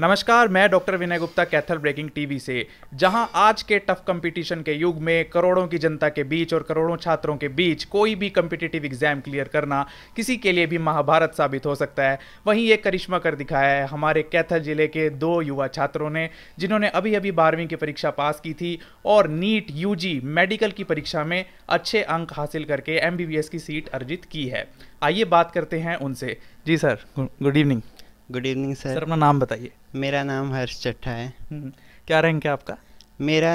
नमस्कार मैं doctor Vinay Gupta Kaithal breaking TV से जहां आज के टफ कंपटीशन के युग में करोड़ों की जनता के बीच और करोड़ों छात्रों के बीच कोई भी कम्पिटिटिव एग्जाम क्लियर करना किसी के लिए भी महाभारत साबित हो सकता है वहीं ये करिश्मा कर दिखाया है हमारे कैथल जिले के दो युवा छात्रों ने जिन्होंने अभी अभी बारहवीं की परीक्षा पास की थी और नीट यू मेडिकल की परीक्षा में अच्छे अंक हासिल करके एम की सीट अर्जित की है आइए बात करते हैं उनसे जी sir good evening good evening sir sir अपना नाम बताइए मेरा नाम हर्ष चट्ठा है हम्म, क्या रैंक है आपका मेरा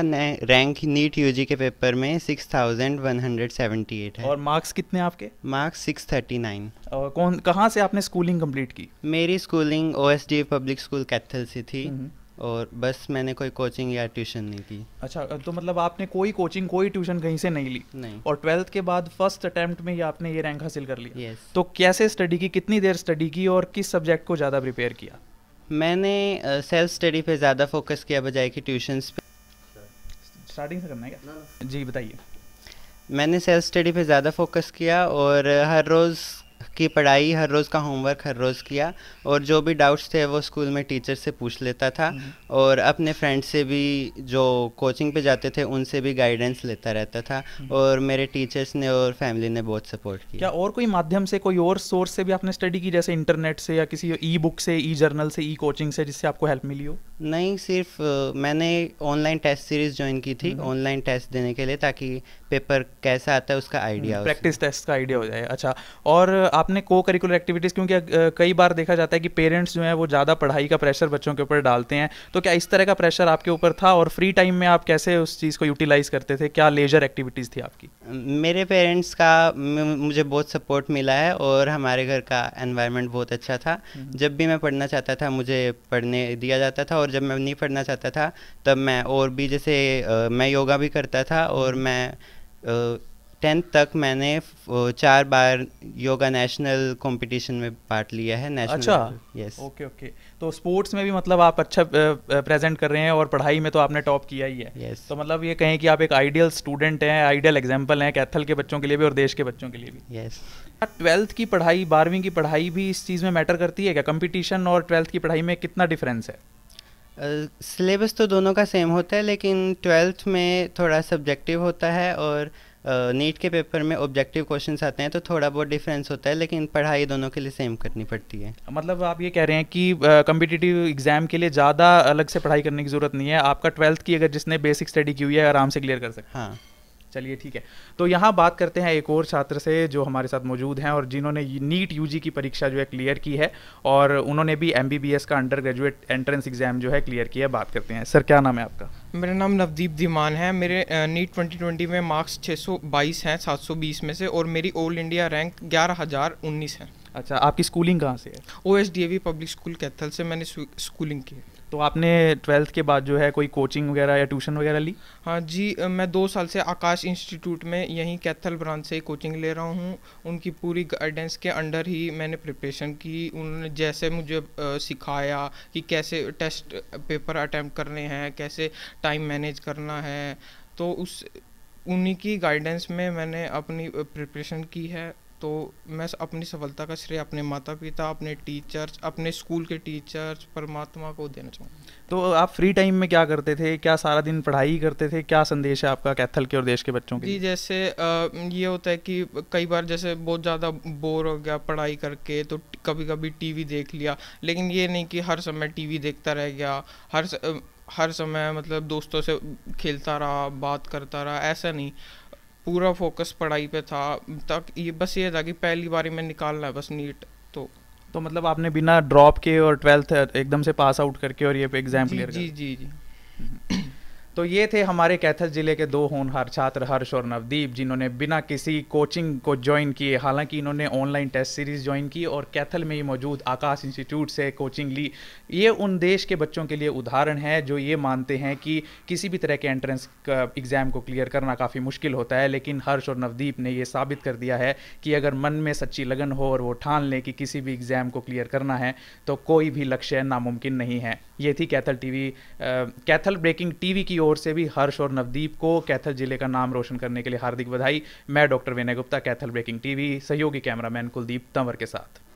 रैंक नीट यूजी के पेपर में सिक्स थाउजेंड एट है और मार्क्स कितने आपके मार्क्स नाइन और कौन कहाँ से आपने स्कूलिंग कंप्लीट की मेरी schooling OSD public school Kaithal से थी हम्म। और बस मैंने कोई कोचिंग या ट्यूशन नहीं की अच्छा तो मतलब आपने कोई कोचिंग कोई ट्यूशन कहीं से नहीं ली नहीं और ट्वेल्थ के बाद फर्स्ट अटैम्प्ट में ही आपने ये रैंक हासिल कर लिया यस तो कैसे स्टडी की कितनी देर स्टडी की और किस सब्जेक्ट को ज़्यादा प्रिपेयर किया मैंने सेल्फ स्टडी पे ज़्यादा फोकस किया बजाय कि ट्यूशन्स पे स्टार्टिंग से करना है क्या जी बताइए मैंने सेल्फ स्टडी पे ज़्यादा फोकस किया और हर रोज़ की पढ़ाई हर रोज़ का होमवर्क हर रोज़ किया और जो भी डाउट्स थे वो स्कूल में टीचर से पूछ लेता था हम्म। और अपने फ्रेंड से भी जो कोचिंग पे जाते थे उनसे भी गाइडेंस लेता रहता था हम्म। और मेरे टीचर्स ने और फैमिली ने बहुत सपोर्ट किया क्या और कोई माध्यम से कोई और सोर्स से भी आपने स्टडी की जैसे इंटरनेट से या किसी ई बुक से ई जर्नल से ई कोचिंग से जिससे आपको हेल्प मिली हो नहीं सिर्फ मैंने ऑनलाइन टेस्ट सीरीज ज्वाइन की थी ऑनलाइन हम्म। टेस्ट देने के लिए ताकि पेपर कैसा आता है उसका आइडिया प्रैक्टिस टेस्ट का आइडिया हो जाए अच्छा और आपने को करिकुलर एक्टिविटीज़ क्योंकि कई बार देखा जाता है कि पेरेंट्स जो है वो ज़्यादा पढ़ाई का प्रेशर बच्चों के ऊपर डालते हैं तो क्या इस तरह का प्रेशर आपके ऊपर था और फ्री टाइम में आप कैसे उस चीज़ को यूटिलाइज करते थे क्या लेजर एक्टिविटीज़ थी आपकी मेरे पेरेंट्स का मुझे बहुत सपोर्ट मिला है और हमारे घर का एनवायरमेंट बहुत अच्छा था हम्म। जब भी मैं पढ़ना चाहता था मुझे पढ़ने दिया जाता था और और जब मैं नहीं पढ़ना चाहता था तब मैं और भी जैसे आ, मैं योगा भी करता था और मैं टेंथ तक मैंने चार बार योगा नेशनल कंपटीशन में पार्ट लिया है नेशनल अच्छा यस ओके ओके तो स्पोर्ट्स में भी मतलब आप अच्छा प्रेजेंट कर रहे हैं और पढ़ाई में तो आपने टॉप किया ही है yes. तो मतलब ये कहें कि आप एक आइडियल स्टूडेंट हैं आइडियल एग्जाम्पल हैं कैथल के बच्चों के लिए भी और देश के बच्चों के लिए भी यस ट्वेल्थ की पढ़ाई बारहवीं की पढ़ाई भी इस चीज़ में मैटर करती है क्या कंपटीशन और ट्वेल्थ की पढ़ाई में कितना डिफरेंस है सिलेबस तो दोनों का सेम होता है लेकिन ट्वेल्थ में थोड़ा सब्जेक्टिव होता है और नीट के पेपर में ऑब्जेक्टिव क्वेश्चन आते हैं तो थोड़ा बहुत डिफरेंस होता है लेकिन पढ़ाई दोनों के लिए सेम करनी पड़ती है मतलब आप ये कह रहे हैं कि कम्पिटिटिव एग्जाम के लिए ज़्यादा अलग से पढ़ाई करने की ज़रूरत नहीं है आपका ट्वेल्थ की अगर जिसने बेसिक स्टडी की हुई है आराम से क्लियर कर सकते हैं हाँ चलिए ठीक है तो यहाँ बात करते हैं एक और छात्र से जो हमारे साथ मौजूद हैं और जिन्होंने नीट यू की परीक्षा जो है क्लियर की है और उन्होंने भी एम का अंडर ग्रेजुएट एंट्रेंस एग्जाम जो है क्लियर किया है बात करते हैं सर क्या नाम है आपका मेरा नाम नवदीप धीमान है मेरे नीट ट्वेंटी में मार्क्स छः हैं सात में से और मेरी ऑल इंडिया रैंक ग्यारह हज़ार उन्नीस है अच्छा आपकी स्कूलिंग कहाँ से है O S D A V public school Kaithal से मैंने स्कूलिंग की है तो आपने ट्वेल्थ के बाद जो है कोई कोचिंग वगैरह या ट्यूशन वगैरह ली हाँ जी मैं दो साल से आकाश इंस्टीट्यूट में यहीं कैथल ब्रांच से कोचिंग ले रहा हूँ उनकी पूरी गाइडेंस के अंडर ही मैंने प्रिपरेशन की उन्होंने जैसे मुझे सिखाया कि कैसे टेस्ट पेपर अटैम्प्ट करने हैं कैसे टाइम मैनेज करना है तो उस उन्हीं की गाइडेंस में मैंने अपनी प्रिपरेशन की है तो मैं अपनी सफलता का श्रेय अपने माता पिता अपने टीचर्स अपने स्कूल के टीचर्स परमात्मा को देना चाहूँगा तो आप फ्री टाइम में क्या करते थे क्या सारा दिन पढ़ाई करते थे क्या संदेश है आपका कैथल के और देश के बच्चों के जी जैसे ये होता है कि कई बार जैसे बहुत ज़्यादा बोर हो गया पढ़ाई करके तो कभी कभी टी देख लिया लेकिन ये नहीं कि हर समय टी देखता रह गया हर हर समय मतलब दोस्तों से खेलता रहा बात करता रहा ऐसा नहीं पूरा फोकस पढ़ाई पे था तक ये बस ये था कि पहली बारी में निकालना है बस नीट तो तो मतलब आपने बिना ड्रॉप के और ट्वेल्थ एकदम से पास आउट करके और ये एग्जाम क्लियर जी, जी जी जी तो ये थे हमारे कैथल ज़िले के दो होनहार छात्र हर्ष और नवदीप जिन्होंने बिना किसी कोचिंग को ज्वाइन किए हालांकि इन्होंने ऑनलाइन टेस्ट सीरीज़ ज्वाइन की और कैथल में ही मौजूद आकाश इंस्टीट्यूट से कोचिंग ली ये उन देश के बच्चों के लिए उदाहरण है जो ये मानते हैं कि किसी भी तरह के एंट्रेंस एग्ज़ाम को क्लियर करना काफ़ी मुश्किल होता है लेकिन हर्ष और नवदीप ने यह साबित कर दिया है कि अगर मन में सच्ची लगन हो और वो ठान लें कि किसी भी एग्ज़ाम को क्लियर करना है तो कोई भी लक्ष्य नामुमकिन नहीं है ये थी Kaithal T Kaithal breaking T की ओर ओर से भी हर्ष और नवदीप को कैथल जिले का नाम रोशन करने के लिए हार्दिक बधाई मैं doctor Vinay Gupta Kaithal breaking TV सहयोगी कैमरामैन कुलदीप तंवर के साथ